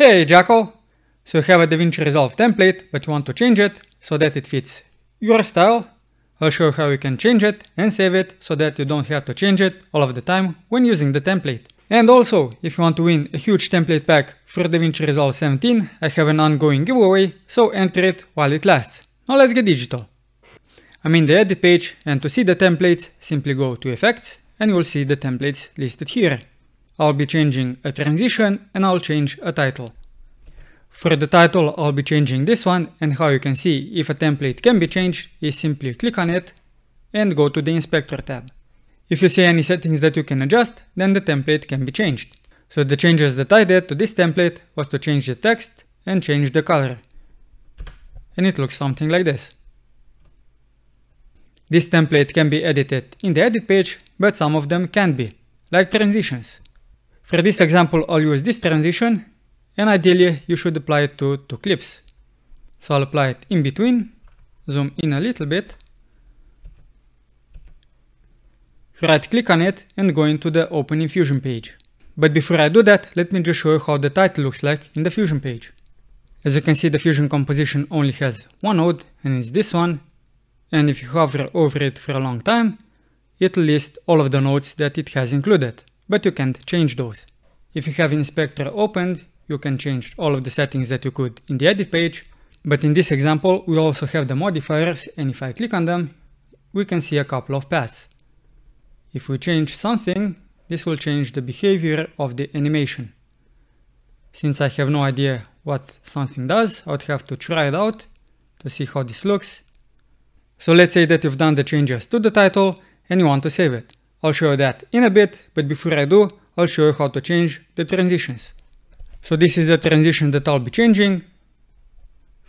Hey Jackal! So you have a DaVinci Resolve template, but you want to change it so that it fits your style. I'll show you how you can change it and save it so that you don't have to change it all of the time when using the template. And also, if you want to win a huge template pack for DaVinci Resolve 17, I have an ongoing giveaway, so enter it while it lasts. Now let's get digital. I'm in the edit page and to see the templates, simply go to effects and you'll see the templates listed here. I'll be changing a transition and I'll change a title. For the title, I'll be changing this one and how you can see if a template can be changed is simply click on it and go to the inspector tab. If you see any settings that you can adjust, then the template can be changed. So the changes that I did to this template was to change the text and change the color. And it looks something like this. This template can be edited in the edit page, but some of them can't be, like transitions. For this example, I'll use this transition and ideally you should apply it to two clips. So I'll apply it in between, zoom in a little bit, right click on it and go into the open in Fusion page. But before I do that, let me just show you how the title looks like in the Fusion page. As you can see, the Fusion composition only has one node and it's this one. And if you hover over it for a long time, it'll list all of the nodes that it has included but you can't change those. If you have Inspector opened, you can change all of the settings that you could in the edit page, but in this example, we also have the modifiers and if I click on them, we can see a couple of paths. If we change something, this will change the behavior of the animation. Since I have no idea what something does, I would have to try it out to see how this looks. So let's say that you've done the changes to the title and you want to save it. I'll show you that in a bit, but before I do, I'll show you how to change the transitions. So this is the transition that I'll be changing.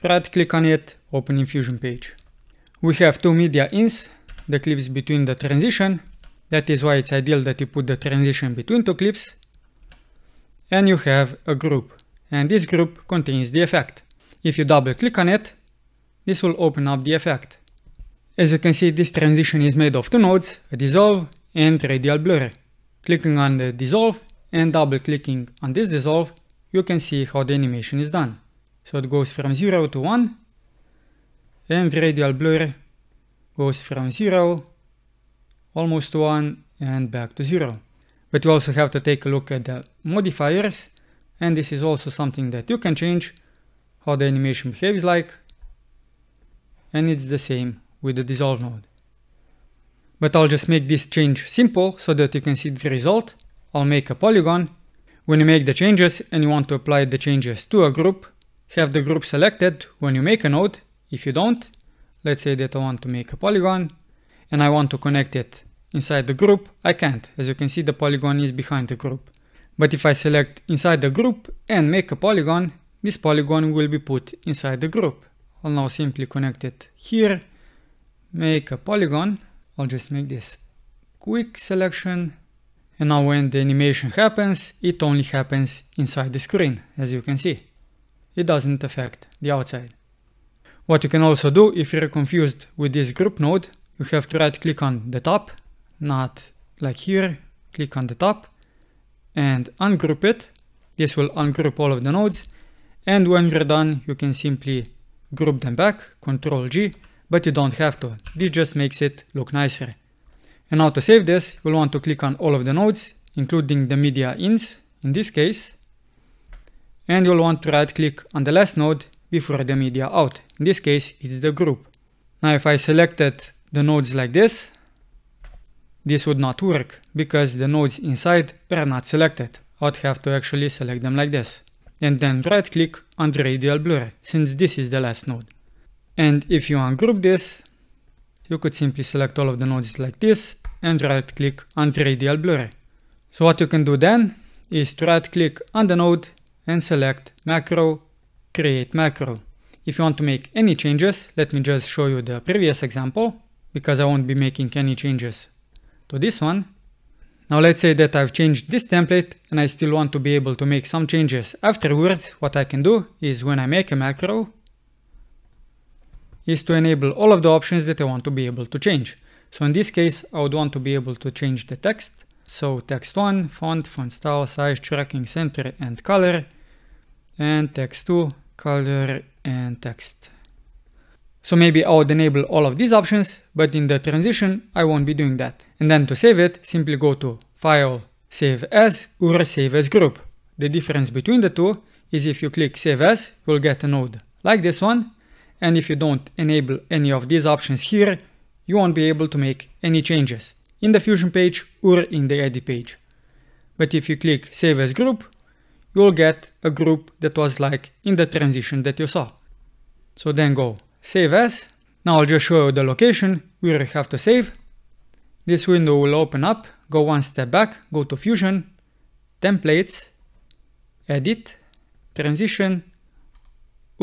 Right click on it, open infusion page. We have two media ins the clips between the transition. That is why it's ideal that you put the transition between two clips. And you have a group. And this group contains the effect. If you double click on it, this will open up the effect. As you can see, this transition is made of two nodes, a dissolve and radial blur. Clicking on the dissolve and double clicking on this dissolve, you can see how the animation is done. So it goes from 0 to 1 and radial blur goes from 0 almost to 1 and back to 0. But you also have to take a look at the modifiers and this is also something that you can change how the animation behaves like and it's the same with the dissolve node. But I'll just make this change simple so that you can see the result. I'll make a polygon. When you make the changes and you want to apply the changes to a group, have the group selected when you make a node. If you don't, let's say that I want to make a polygon and I want to connect it inside the group, I can't. As you can see, the polygon is behind the group. But if I select inside the group and make a polygon, this polygon will be put inside the group. I'll now simply connect it here, make a polygon I'll just make this quick selection and now when the animation happens, it only happens inside the screen, as you can see. It doesn't affect the outside. What you can also do, if you're confused with this group node, you have to right click on the top, not like here, click on the top and ungroup it. This will ungroup all of the nodes and when you're done, you can simply group them back, Control G, but you don't have to. This just makes it look nicer. And now to save this, we'll want to click on all of the nodes, including the media ins in this case. And you'll want to right click on the last node before the media out. In this case, it's the group. Now if I selected the nodes like this, this would not work because the nodes inside are not selected. I'd have to actually select them like this. And then right click on the radial blur since this is the last node. And if you ungroup this, you could simply select all of the nodes like this and right click on radial Blur. So what you can do then is to right click on the node and select macro, create macro. If you want to make any changes, let me just show you the previous example because I won't be making any changes to this one. Now let's say that I've changed this template and I still want to be able to make some changes afterwards. What I can do is when I make a macro, is to enable all of the options that I want to be able to change. So in this case, I would want to be able to change the text. So text 1, font, font style, size, tracking center and color. And text 2, color and text. So maybe I would enable all of these options, but in the transition, I won't be doing that. And then to save it, simply go to File, Save As or Save As Group. The difference between the two is if you click Save As, you'll get a node like this one and if you don't enable any of these options here, you won't be able to make any changes in the Fusion page or in the edit page. But if you click save as group, you'll get a group that was like in the transition that you saw. So then go save as. Now I'll just show you the location where you have to save. This window will open up, go one step back, go to Fusion, Templates, Edit, Transition,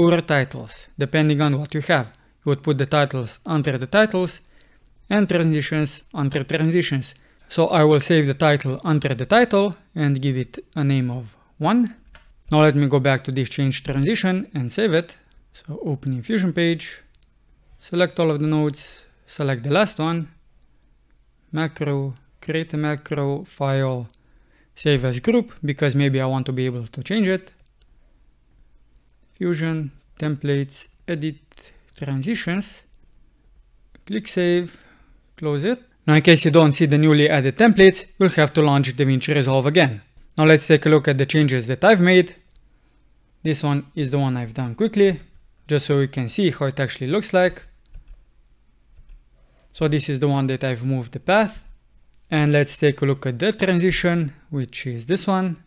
or titles, depending on what you have. You would put the titles under the titles and transitions under transitions. So I will save the title under the title and give it a name of 1. Now let me go back to this change transition and save it. So open infusion page, select all of the nodes, select the last one, macro, create a macro file, save as group because maybe I want to be able to change it. Fusion templates edit transitions. Click save, close it. Now in case you don't see the newly added templates, you'll have to launch DaVinci Resolve again. Now let's take a look at the changes that I've made. This one is the one I've done quickly, just so you can see how it actually looks like. So this is the one that I've moved the path. And let's take a look at the transition, which is this one,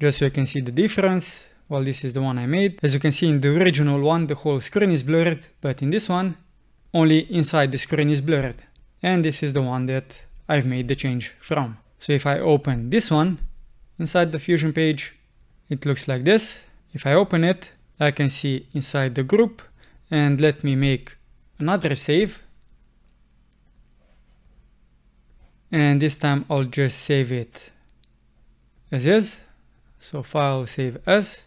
just so you can see the difference well this is the one I made. As you can see in the original one the whole screen is blurred but in this one only inside the screen is blurred and this is the one that I've made the change from. So if I open this one inside the Fusion page it looks like this. If I open it I can see inside the group and let me make another save and this time I'll just save it as is so file save as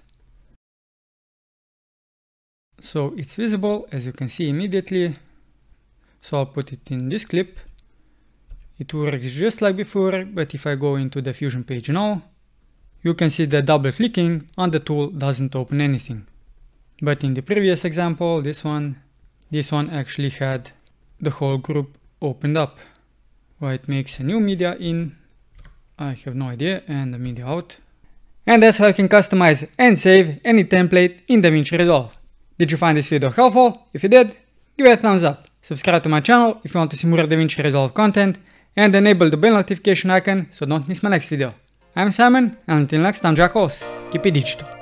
so it's visible as you can see immediately so I'll put it in this clip it works just like before but if I go into the fusion page now you can see that double clicking on the tool doesn't open anything but in the previous example this one this one actually had the whole group opened up why it makes a new media in I have no idea and the media out and that's how you can customize and save any template in DaVinci Resolve did you find this video helpful? If you did, give it a thumbs up. Subscribe to my channel if you want to see more DaVinci Resolve content and enable the bell notification icon so don't miss my next video. I'm Simon and until next time Jackals, keep it digital.